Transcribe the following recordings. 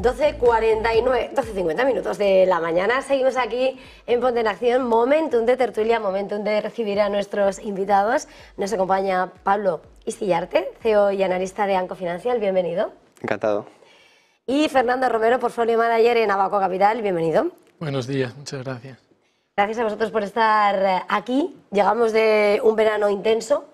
12.49, 12.50 minutos de la mañana. Seguimos aquí en Ponte en Acción. Momentum de tertulia, momentum de recibir a nuestros invitados. Nos acompaña Pablo Istillarte, CEO y analista de Anco Financial. Bienvenido. Encantado. Y Fernando Romero, portfolio manager en Abaco Capital. Bienvenido. Buenos días, muchas gracias. Gracias a vosotros por estar aquí. Llegamos de un verano intenso,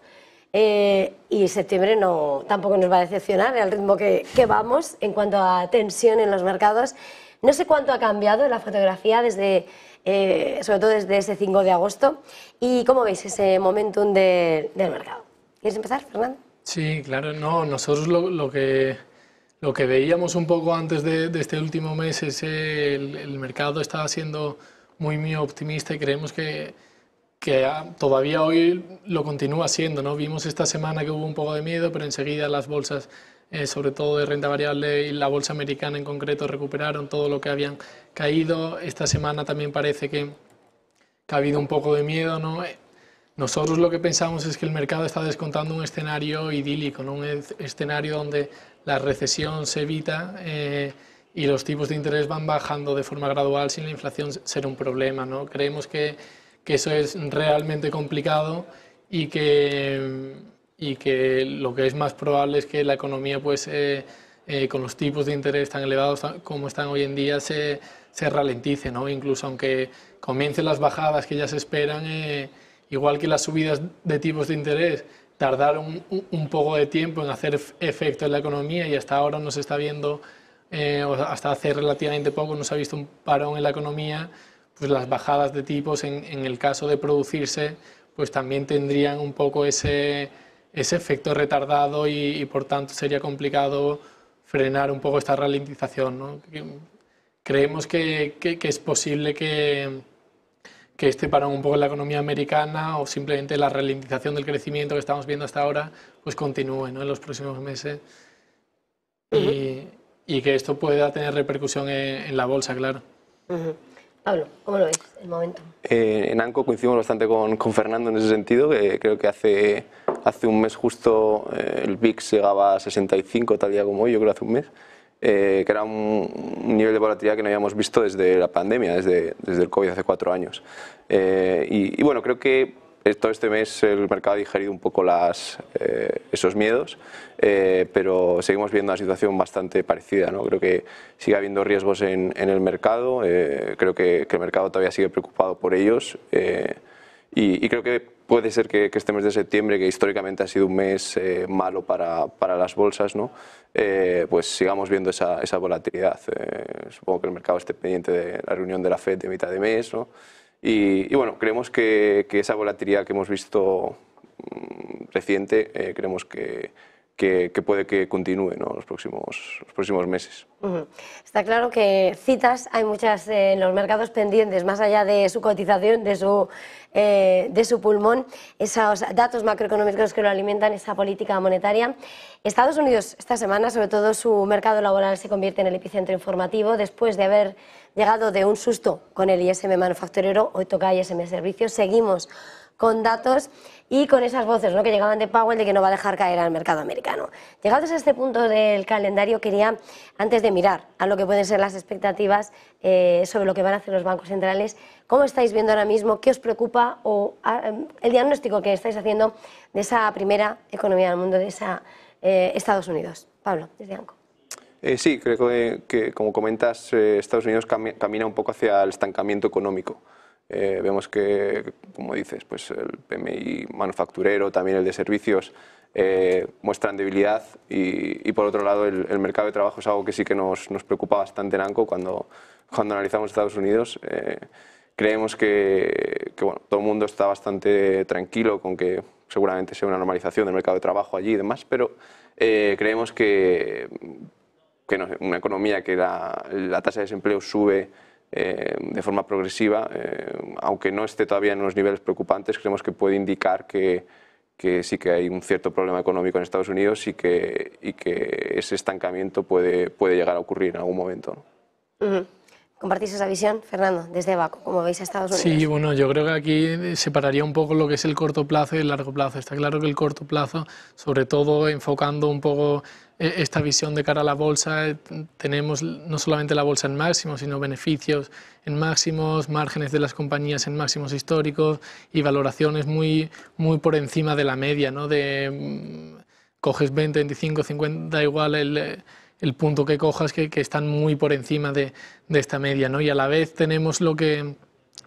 eh, y septiembre no, tampoco nos va a decepcionar el ritmo que, vamos en cuanto a tensión en los mercados. No sé cuánto ha cambiado la fotografía desde, eh, sobre todo desde ese 5 de agosto, y cómo veis ese momentum de, del mercado. ¿Quieres empezar, Fernando? Sí, claro, no, nosotros lo, que, lo que veíamos un poco antes de, este último mes es que el mercado estaba siendo muy, muy optimista y creemos que que ah, todavía hoy lo continúa siendo. ¿no? Vimos esta semana que hubo un poco de miedo, pero enseguida las bolsas, eh, sobre todo de renta variable y la bolsa americana en concreto, recuperaron todo lo que habían caído. Esta semana también parece que, ha habido un poco de miedo. ¿no? Eh, nosotros lo que pensamos es que el mercado está descontando un escenario idílico, un e, escenario donde la recesión se evita eh, y los tipos de interés van bajando de forma gradual sin la inflación ser un problema. ¿no? Creemos que que eso es realmente complicado y que, y que lo que es más probable es que la economía, pues, eh, eh, con los tipos de interés tan elevados como están hoy en día, se, se ralentice, ¿no? Incluso aunque comiencen las bajadas que ya se esperan, eh, igual que las subidas de tipos de interés tardaron un, un, poco de tiempo en hacer efecto en la economía y hasta ahora no se está viendo, hasta hace relativamente poco no se ha visto un parón en la economía, pues las bajadas de tipos en, el caso de producirse, pues también tendrían un poco ese, efecto retardado y, por tanto sería complicado frenar un poco esta ralentización. ¿no? Creemos que, es posible que, que este parón un poco en la economía americana o simplemente la ralentización del crecimiento que estamos viendo hasta ahora, pues continúe en los próximos meses y, que esto pueda tener repercusión en, la bolsa, claro. Pablo, ¿cómo lo ves el momento? Eh, en ANCO coincidimos bastante con, Fernando en ese sentido, que creo que hace, hace un mes justo eh, el VIX llegaba a 65, tal día como hoy, yo creo hace un mes, eh, que era un, nivel de volatilidad que no habíamos visto desde la pandemia, desde, desde el COVID hace cuatro años. y bueno, creo que todo este mes el mercado ha digerido un poco las, eh, esos miedos, eh, pero seguimos viendo una situación bastante parecida. ¿no? Creo que sigue habiendo riesgos en, en el mercado, eh, creo que, el mercado todavía sigue preocupado por ellos y, creo que puede ser que, este mes de septiembre, que históricamente ha sido un mes malo para, para, las bolsas, ¿no? pues sigamos viendo esa, esa volatilidad. supongo que el mercado esté pendiente de la reunión de la FED de mitad de mes. ¿no? Y, bueno, creemos que, esa volatilidad que hemos visto mm, reciente, eh, creemos que que, puede que continúe ¿no? los, próximos, los próximos meses. Está claro que citas hay muchas eh, en los mercados pendientes, más allá de su cotización, de su, eh, de su pulmón, esos datos macroeconómicos que lo alimentan, esa política monetaria. Estados Unidos, esta semana, sobre todo su mercado laboral se convierte en el epicentro informativo después de haber llegado de un susto con el ISM manufacturero, hoy toca ISM servicios, seguimos con datos y con esas voces ¿no? que llegaban de Powell de que no va a dejar caer al mercado americano. Llegados a este punto del calendario, quería, antes de mirar a lo que pueden ser las expectativas eh, sobre lo que van a hacer los bancos centrales, ¿cómo estáis viendo ahora mismo? ¿Qué os preocupa? o ah, em, El diagnóstico que estáis haciendo de esa primera economía del mundo, de esa, eh, Estados Unidos. Pablo, desde ANCO. Eh, sí, creo que, como comentas, Estados Unidos camina un poco hacia el estancamiento económico. Eh, vemos que, como dices, pues el PMI manufacturero, también el de servicios, eh, muestran debilidad y, por otro lado el, mercado de trabajo es algo que sí que nos, nos preocupa bastante en ANCO cuando, cuando analizamos Estados Unidos. Eh, creemos que, bueno, todo el mundo está bastante tranquilo con que seguramente sea una normalización del mercado de trabajo allí y demás, pero creemos que, que una economía que la, la tasa de desempleo sube eh, de forma progresiva, eh, aunque no esté todavía en unos niveles preocupantes, creemos que puede indicar que, que sí que hay un cierto problema económico en Estados Unidos y que, y que ese estancamiento puede, puede llegar a ocurrir en algún momento. ¿Compartís esa visión, Fernando, desde Baco, como veis a Estados Unidos? Sí, bueno, yo creo que aquí separaría un poco lo que es el corto plazo y el largo plazo. Está claro que el corto plazo, sobre todo enfocando un poco eh, esta visión de cara a la bolsa, eh, tenemos no solamente la bolsa en máximos, sino beneficios en máximos, márgenes de las compañías en máximos históricos y valoraciones muy, muy por encima de la media, ¿no? De mm, coges 20, 25, 50, da igual el eh, el punto que cojas que, que están muy por encima de, esta media, ¿no? Y a la vez tenemos lo que,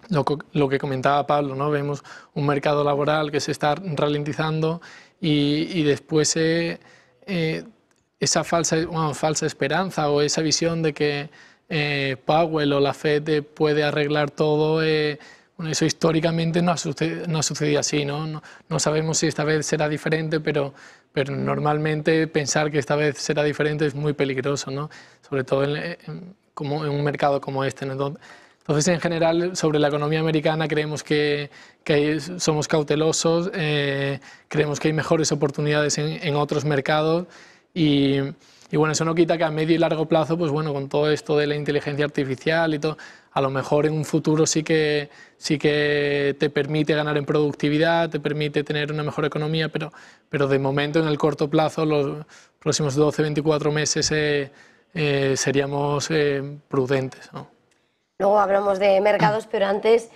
lo, que comentaba Pablo, ¿no? Vemos un mercado laboral que se está ralentizando y, después eh, eh, esa falsa, falsa esperanza o esa visión de que eh, Powell o la Fed puede arreglar todo eh, eso históricamente no ha, sucedido, así, ¿no? ¿no? sabemos si esta vez será diferente, pero, pero normalmente pensar que esta vez será diferente es muy peligroso, ¿no? Sobre todo en, en un mercado como este, Entonces, en general, sobre la economía americana creemos que, somos cautelosos, eh, creemos que hay mejores oportunidades en, en otros mercados y... Y bueno, eso no quita que a medio y largo plazo, pues bueno, con todo esto de la inteligencia artificial y todo, a lo mejor en un futuro sí que, sí que te permite ganar en productividad, te permite tener una mejor economía, pero, pero de momento en el corto plazo, los próximos 12, 24 meses, eh, eh, seríamos eh, prudentes. Luego hablamos de mercados, pero antes,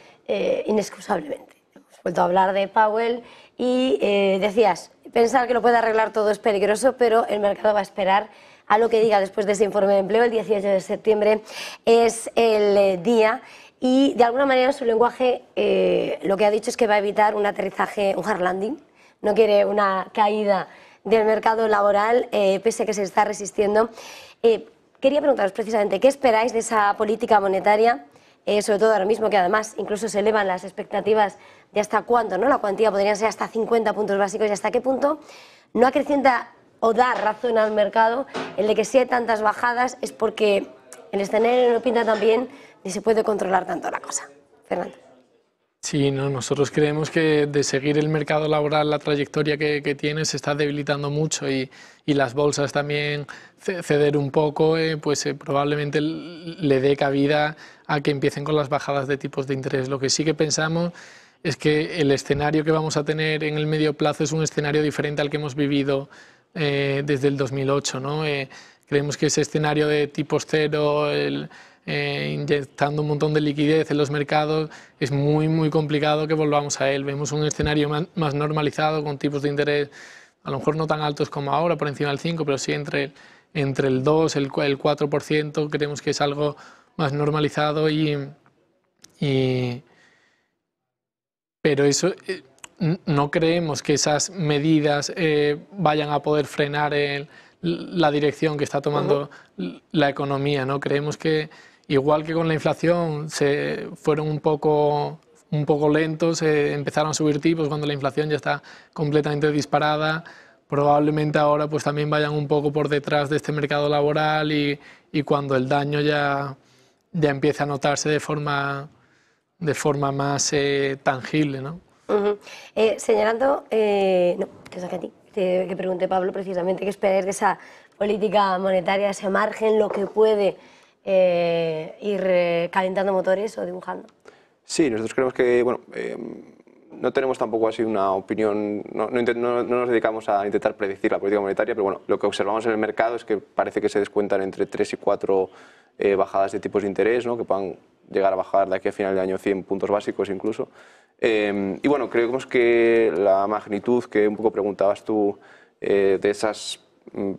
inexcusablemente. Hemos vuelto a hablar de Powell y decías, pensar que lo puede arreglar todo es peligroso, pero el mercado va a esperar a lo que diga después de ese informe de empleo. El 18 de septiembre es el eh, día y de alguna manera su lenguaje eh, lo que ha dicho es que va a evitar un aterrizaje, un hard landing, no quiere una caída del mercado laboral, eh, pese a que se está resistiendo. quería preguntaros precisamente, ¿qué esperáis de esa política monetaria? Eh, sobre todo ahora mismo que además incluso se elevan las expectativas de hasta cuánto, ¿no? La cuantía podría ser hasta 50 puntos básicos y hasta qué punto no acrecienta o da razón al mercado el de que si hay tantas bajadas es porque el escenario no pinta tan bien ni se puede controlar tanto la cosa. Fernando. Sí, no, nosotros creemos que de seguir el mercado laboral, la trayectoria que, tiene se está debilitando mucho y, y, las bolsas también ceder un poco, eh, pues eh, probablemente le dé cabida a que empiecen con las bajadas de tipos de interés. Lo que sí que pensamos es que el escenario que vamos a tener en el medio plazo es un escenario diferente al que hemos vivido eh, desde el 2008. ¿no? Eh, creemos que ese escenario de tipos cero, el, eh, inyectando un montón de liquidez en los mercados, es muy, muy complicado que volvamos a él. Vemos un escenario más, normalizado, con tipos de interés a lo mejor no tan altos como ahora, por encima del 5, pero sí entre, entre el 2, el, el 4%. Creemos que es algo más normalizado y... pero eso, eh, no creemos que esas medidas eh, vayan a poder frenar la dirección que está tomando la economía. ¿no? Creemos que, igual que con la inflación, se fueron un poco, un poco lentos, eh, empezaron a subir tipos cuando la inflación ya está completamente disparada. Probablemente ahora pues, también vayan un poco por detrás de este mercado laboral y cuando el daño ya ya empieza a notarse de forma, de forma más eh, tangible. ¿no? Eh, señalando, eh, no, que que pregunté Pablo precisamente, qué esperar de esa política monetaria, ese margen, lo que puede ir calentando motores o dibujando. Sí, nosotros creemos que, bueno, em, no tenemos tampoco así una opinión, no, no, nos dedicamos a intentar predecir la política monetaria, pero bueno, lo que observamos en el mercado es que parece que se descuentan entre 3 y 4 eh, bajadas de tipos de interés, ¿no? que puedan llegar a bajar de aquí a final de año 100 puntos básicos incluso. Em, y bueno, creemos que la magnitud que un poco preguntabas tú eh, de esas mm,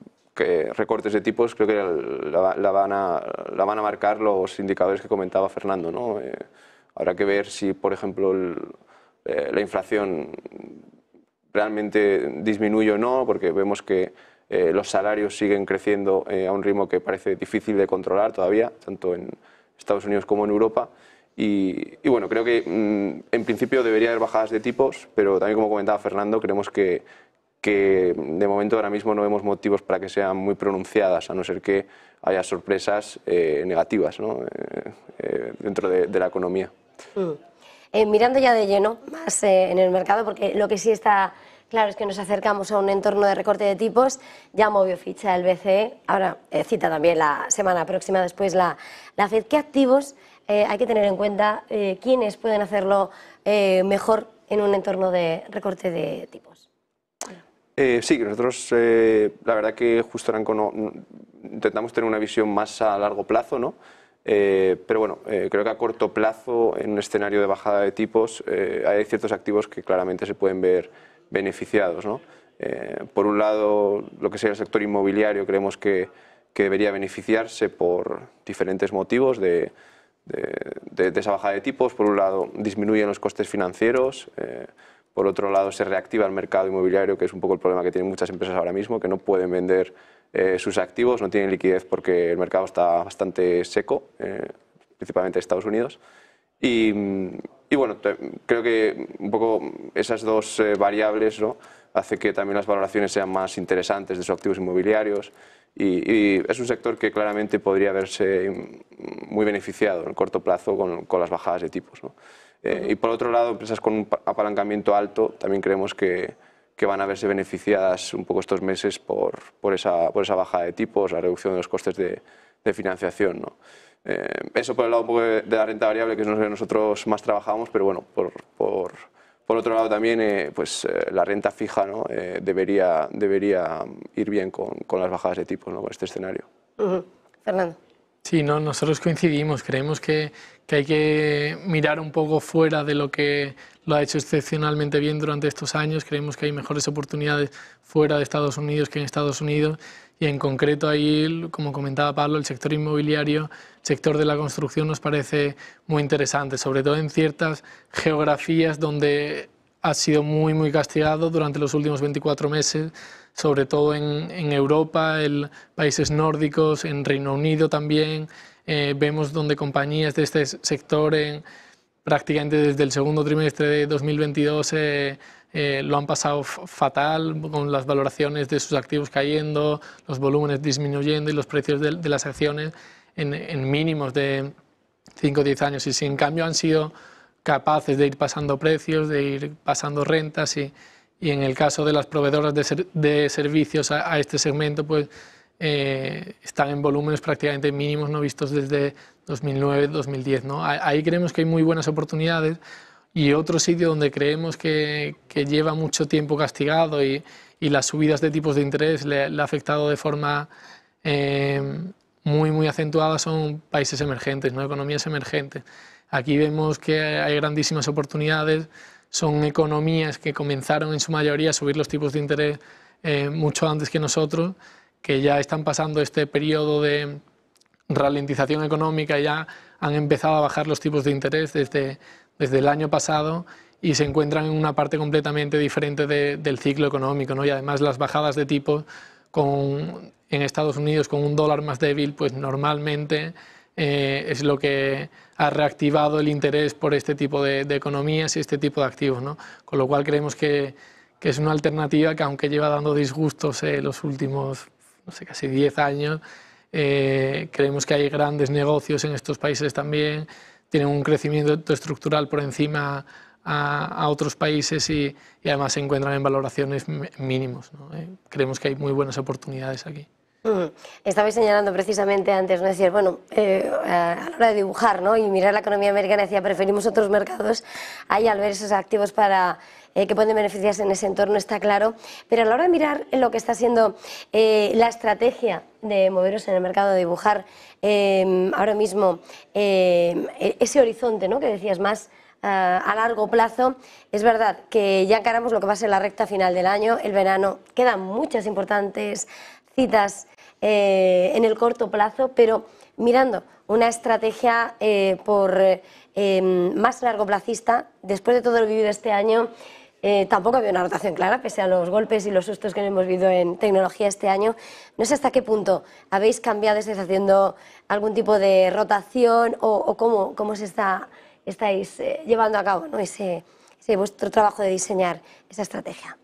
recortes de tipos, creo que la, van a, la van a marcar los indicadores que comentaba Fernando. ¿no? Eh, habrá que ver si, por ejemplo, la inflación realmente disminuye o no, porque vemos que eh, los salarios siguen creciendo eh, a un ritmo que parece difícil de controlar todavía, tanto en Estados Unidos como en Europa. Y, bueno, creo que mm, en principio debería haber bajadas de tipos, pero también como comentaba Fernando, creemos que, de momento ahora mismo no vemos motivos para que sean muy pronunciadas, a no ser que haya sorpresas eh, negativas dentro de, la economía. Mm. mirando ya de lleno más en el mercado, porque lo que sí está Claro, es que nos acercamos a un entorno de recorte de tipos. Ya movió ficha el BCE. Ahora eh, cita también la semana próxima después la, la FED. ¿Qué activos eh, hay que tener en cuenta? Eh, ¿Quiénes pueden hacerlo mejor en un entorno de recorte de tipos? sí, nosotros la verdad que justo Aranco intentamos tener una visión más a largo plazo, ¿no? pero bueno, creo que a corto plazo, en un escenario de bajada de tipos, hay ciertos activos que claramente se pueden ver beneficiados. Eh, por un lado, lo que sea el sector inmobiliario creemos que, debería beneficiarse por diferentes motivos de, esa bajada de tipos. Por un lado, disminuyen los costes financieros. Eh, por otro lado, se reactiva el mercado inmobiliario, que es un poco el problema que tienen muchas empresas ahora mismo, que no pueden vender eh, sus activos, no tienen liquidez porque el mercado está bastante seco, principalmente en Estados Unidos. Y, mm, y bueno, creo que un poco esas dos eh, variables ¿no? hace que también las valoraciones sean más interesantes de sus activos inmobiliarios y, es un sector que claramente podría verse mm, muy beneficiado en corto plazo con, las bajadas de tipos. Eh, y por otro lado, empresas con un apalancamiento alto también creemos que, van a verse beneficiadas un poco estos meses por, esa, por esa baja de tipos, la reducción de los costes de, de financiación. ¿no? Eh, eso por el lado de, la renta variable, que es que nosotros más trabajamos, pero bueno, por, por, por otro lado también eh, pues, eh, la renta fija ¿no? debería, debería ir bien con, con las bajadas de tipos, ¿no? con este escenario. Fernando. Sí, no, nosotros coincidimos, creemos que, que, hay que mirar un poco fuera de lo que lo ha hecho excepcionalmente bien durante estos años, creemos que hay mejores oportunidades fuera de Estados Unidos que en Estados Unidos y en concreto ahí, como comentaba Pablo, el sector inmobiliario, el sector de la construcción nos parece muy interesante, sobre todo en ciertas geografías donde ha sido muy, muy castigado durante los últimos 24 meses, sobre todo en, en Europa, en países nórdicos, en Reino Unido también. Eh, vemos donde compañías de este sector en prácticamente desde el segundo trimestre de 2022 eh, eh, lo han pasado fatal, con las valoraciones de sus activos cayendo, los volúmenes disminuyendo y los precios de, las acciones en, mínimos de 5 o 10 años. Y si en cambio han sido capaces de ir pasando precios, de ir pasando rentas y, en el caso de las proveedoras de, servicios a este segmento, pues eh, están en volúmenes prácticamente mínimos no vistos desde 2009-2010. ¿no? Ahí creemos que hay muy buenas oportunidades y otro sitio donde creemos que, que lleva mucho tiempo castigado y, y, las subidas de tipos de interés le, ha afectado de forma eh, muy, muy acentuada son países emergentes, ¿no? economías emergentes. Aquí vemos que hay grandísimas oportunidades, son economías que comenzaron en su mayoría a subir los tipos de interés eh, mucho antes que nosotros que ya están pasando este periodo de ralentización económica, ya han empezado a bajar los tipos de interés desde, desde el año pasado y se encuentran en una parte completamente diferente del ciclo económico. ¿no? Y además las bajadas de tipo con, en Estados Unidos con un dólar más débil, pues normalmente eh, es lo que ha reactivado el interés por este tipo de, economías y este tipo de activos. ¿no? Con lo cual creemos que, es una alternativa que aunque lleva dando disgustos eh, los últimos no sé, casi 10 años. Eh, creemos que hay grandes negocios en estos países también, tienen un crecimiento estructural por encima a, otros países y, además se encuentran en valoraciones mínimos. ¿no? Eh, creemos que hay muy buenas oportunidades aquí. Mm. Estabais señalando precisamente antes, ¿no? decir, bueno, eh, a la hora de dibujar ¿no? y mirar la economía americana, decía, preferimos otros mercados ahí al ver esos activos para eh, que pueden beneficiarse en ese entorno, está claro, pero a la hora de mirar lo que está siendo eh, la estrategia de moveros en el mercado, de dibujar eh, ahora mismo e-, ese horizonte ¿no? que decías más a largo plazo. Es verdad que ya encaramos lo que va a ser la recta final del año, el verano. Quedan muchas importantes citas en el corto plazo, pero mirando una estrategia por más largo plazista, después de todo lo vivido este año, eh, tampoco había una rotación clara, pese a los golpes y los sustos que hemos vivido en tecnología este año. No sé hasta qué punto habéis cambiado, estáis haciendo algún tipo de rotación o, cómo, se está, estáis eh, llevando a cabo ¿no? ese, vuestro trabajo de diseñar esa estrategia.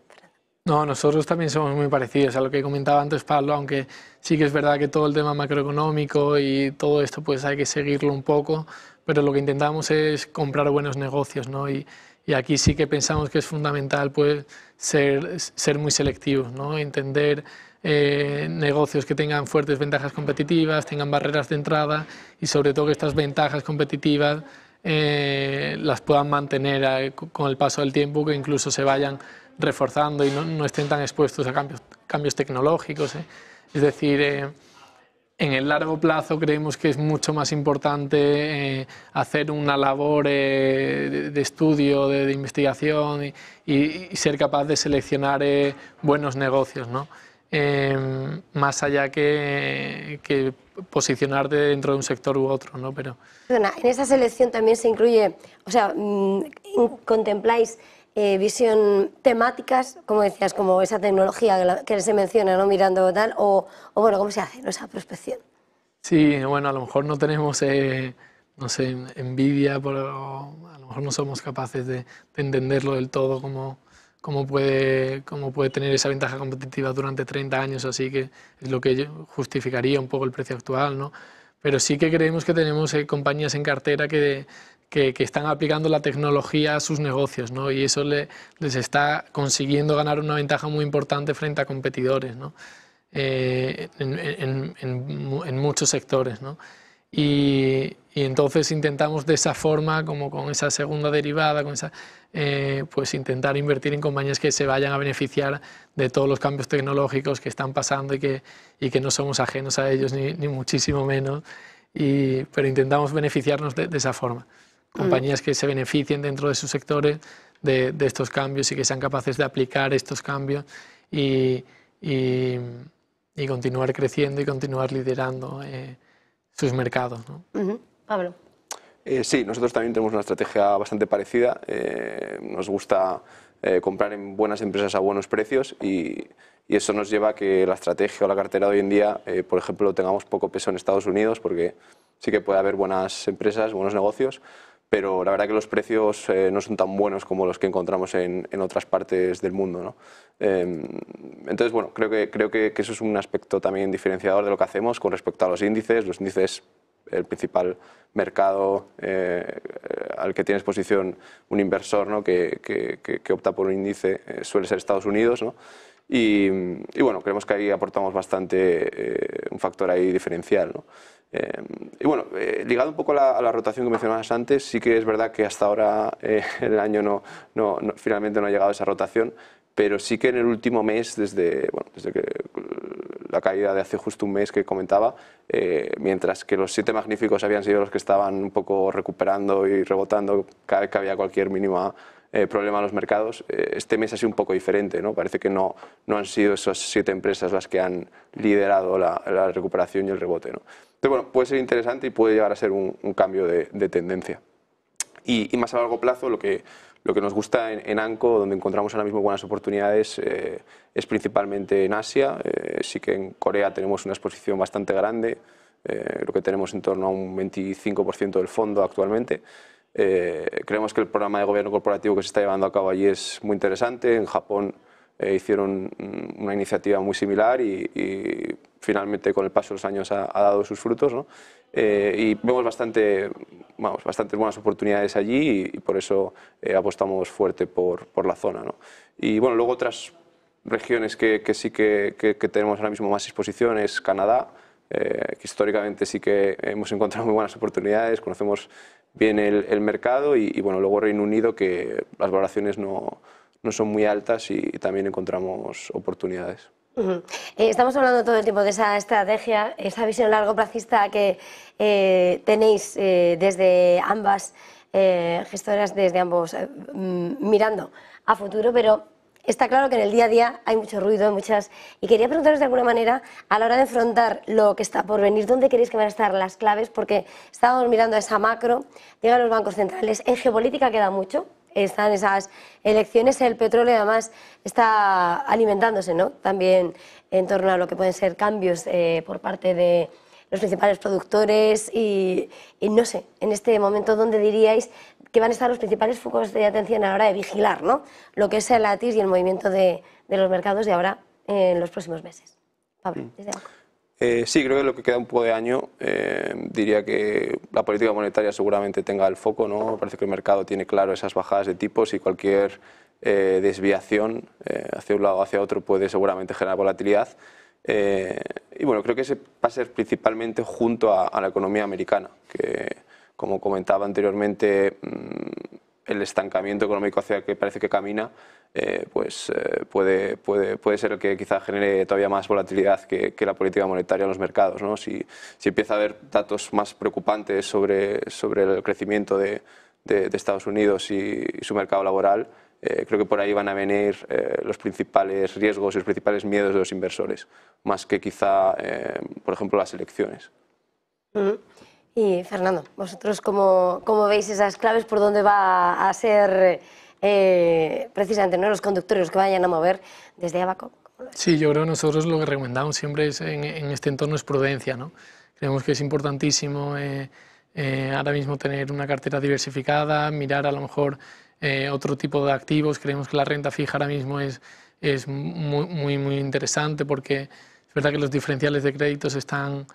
No, nosotros también somos muy parecidos a lo que comentaba antes Pablo, aunque sí que es verdad que todo el tema macroeconómico y todo esto pues hay que seguirlo un poco, pero lo que intentamos es comprar buenos negocios, ¿no? Y, y aquí sí que pensamos que es fundamental pues, ser, ser muy selectivos, ¿no? entender eh, negocios que tengan fuertes ventajas competitivas, tengan barreras de entrada y sobre todo que estas ventajas competitivas eh, las puedan mantener eh, con el paso del tiempo, que incluso se vayan reforzando y no, no estén tan expuestos a cambios, cambios tecnológicos. Es decir, en el largo plazo creemos que es mucho más importante eh, hacer una labor eh, de, estudio, de, investigación y, ser capaz de seleccionar eh, buenos negocios, ¿no? Em, más allá que, posicionarte dentro de un sector u otro, ¿no? Pero... en esa selección también se incluye, o sea, mm, contempláis eh, visión temáticas, como decías, como esa tecnología que, se menciona, ¿no? Mirando tal, o, bueno, ¿cómo se hace esa prospección? Sí, bueno, a lo mejor no tenemos, eh, no sé, envidia, por, a lo mejor no somos capaces de, entenderlo del todo, como cómo puede, cómo puede tener esa ventaja competitiva durante 30 años, así que es lo que justificaría un poco el precio actual, ¿no? Pero sí que creemos que tenemos eh, compañías en cartera que, que, están aplicando la tecnología a sus negocios, ¿no? Y eso les está consiguiendo ganar una ventaja muy importante frente a competidores, ¿no? Eh, en, muchos sectores, ¿no? y, entonces intentamos de esa forma, como con esa segunda derivada, con esa, eh, pues intentar invertir en compañías que se vayan a beneficiar de todos los cambios tecnológicos que están pasando y que, y que no somos ajenos a ellos, ni, muchísimo menos. Y, pero intentamos beneficiarnos de esa forma compañías que se beneficien dentro de sus sectores de, estos cambios y que sean capaces de aplicar estos cambios y, y, y continuar creciendo y continuar liderando eh, sus mercados. ¿no? Pablo. Eh, sí, nosotros también tenemos una estrategia bastante parecida. Eh, nos gusta comprar en buenas empresas a buenos precios y, y, eso nos lleva a que la estrategia o la cartera de hoy en día, por ejemplo, tengamos poco peso en Estados Unidos porque sí que puede haber buenas empresas, buenos negocios, pero la verdad que los precios eh, no son tan buenos como los que encontramos en, otras partes del mundo. Em, entonces, bueno, creo, que, creo que, eso es un aspecto también diferenciador de lo que hacemos con respecto a los índices. Los índices, el principal mercado eh, eh, al que tiene exposición un inversor ¿no? que, que, opta por un índice suele ser Estados Unidos. ¿no? Y, bueno, creemos que ahí aportamos bastante eh, un factor ahí diferencial. Eh, y bueno, eh, ligado un poco a la, rotación que mencionabas antes, sí que es verdad que hasta ahora el año no, finalmente no ha llegado a esa rotación, pero sí que en el último mes, desde, desde que la caída de hace justo un mes que comentaba, mientras que los siete magníficos habían sido los que estaban un poco recuperando y rebotando cada vez que había cualquier mínima eh, problema en los mercados, eh, este mes ha sido un poco diferente. ¿no? Parece que no, no han sido esas siete empresas las que han liderado la, recuperación y el rebote. ¿no? bueno, puede ser interesante y puede llegar a ser un, cambio de, tendencia. Y, más a largo plazo, lo que, lo que nos gusta en, ANCO, donde encontramos ahora mismo buenas oportunidades, eh, es principalmente en Asia. sí que en Corea tenemos una exposición bastante grande. Eh, lo que tenemos en torno a un 25% del fondo actualmente, eh, creemos que el programa de gobierno corporativo que se está llevando a cabo allí es muy interesante. En Japón eh, hicieron mm, una iniciativa muy similar y, finalmente con el paso de los años ha, dado sus frutos. ¿no? Eh, y vemos bastante, vamos, bastantes buenas oportunidades allí y, por eso apostamos fuerte por, por la zona. ¿no? Y bueno, luego otras regiones que, sí que, que, que tenemos ahora mismo más exposiciones, Canadá. Eh, que históricamente sí que hemos encontrado muy buenas oportunidades, conocemos bien el, mercado y, bueno, luego Reino Unido que las valoraciones no, son muy altas y, también encontramos oportunidades. Eh, estamos hablando todo el tiempo de esa estrategia, esa visión largo plazista que eh, tenéis desde ambas gestoras, desde ambos, mm, mirando a futuro, pero Está claro que en el día a día hay mucho ruido, muchas... Y quería preguntaros de alguna manera, a la hora de afrontar lo que está por venir, ¿dónde queréis que van a estar las claves? Porque estábamos mirando a esa macro, llegan los bancos centrales, en geopolítica queda mucho, están esas elecciones, el petróleo además está alimentándose, ¿no? También en torno a lo que pueden ser cambios eh, por parte de los principales productores y, no sé, en este momento, ¿dónde diríais que van a estar los principales focos de atención a la hora de vigilar ¿no? lo que es el ATIS y el movimiento de, de los mercados de ahora en los próximos meses? Pablo, mm. desde eh, sí, creo que lo que queda un poco de año, eh, diría que la política monetaria seguramente tenga el foco, ¿no? Parece que el mercado tiene claro esas bajadas de tipos y cualquier eh, desviación hacia un lado o hacia otro puede seguramente generar volatilidad. Eh, y bueno, creo que ese va a ser principalmente junto a, la economía americana, que como comentaba anteriormente, mm, el estancamiento económico hacia el que parece que camina eh, pues, eh, puede, puede, puede ser el que quizá genere todavía más volatilidad que, la política monetaria en los mercados. ¿no? Si, si, empieza a haber datos más preocupantes sobre, sobre el crecimiento de, de, Estados Unidos y su mercado laboral, eh, creo que por ahí van a venir eh, los principales riesgos y los principales miedos de los inversores, más que quizá, eh, por ejemplo, las elecciones. Y Fernando, ¿vosotros cómo, cómo, veis esas claves? ¿Por dónde va a ser precisamente ¿no? los conductores los que vayan a mover desde Abaco? Sí, yo creo que nosotros lo que recomendamos siempre es en, en, este entorno es prudencia. ¿no? Creemos que es importantísimo ahora mismo tener una cartera diversificada, mirar a lo mejor eh, otro tipo de activos. Creemos que la renta fija ahora mismo es, es muy, muy, muy interesante porque es verdad que los diferenciales de créditos están,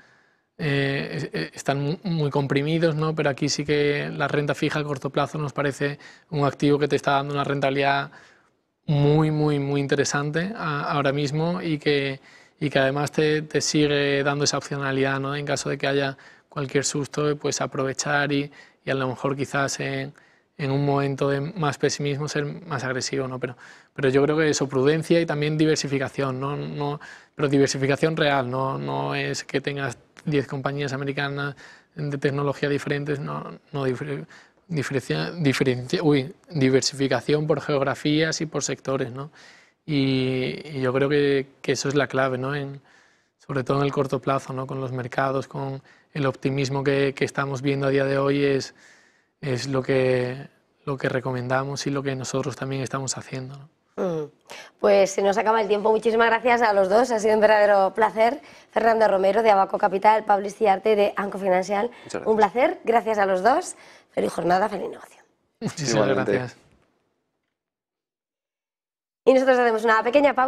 eh, eh, están muy comprimidos, ¿no? pero aquí sí que la renta fija a corto plazo nos parece un activo que te está dando una rentabilidad muy, muy, muy interesante ahora mismo y que, y que además te, te sigue dando esa opcionalidad ¿no? en caso de que haya cualquier susto, pues aprovechar y, y a lo mejor quizás en en un momento de más pesimismo ser más agresivo, ¿no? Pero, pero yo creo que eso, prudencia y también diversificación, ¿no? no pero diversificación real, ¿no? no es que tengas 10 compañías americanas de tecnología diferentes, no, no diferencia, uy, diversificación por geografías y por sectores, ¿no? Y, y yo creo que, que, eso es la clave, ¿no? En, sobre todo en el corto plazo, ¿no? Con los mercados, con el optimismo que, que estamos viendo a día de hoy es es lo que, lo que recomendamos y lo que nosotros también estamos haciendo. Mm. Pues se nos acaba el tiempo. Muchísimas gracias a los dos. Ha sido un verdadero placer. Fernando Romero de Abaco Capital, Pablo Ciarte, de Anco Financial. Un placer. Gracias a los dos. Feliz jornada, feliz innovación. Muchísimas gracias. Y nosotros hacemos una pequeña pausa.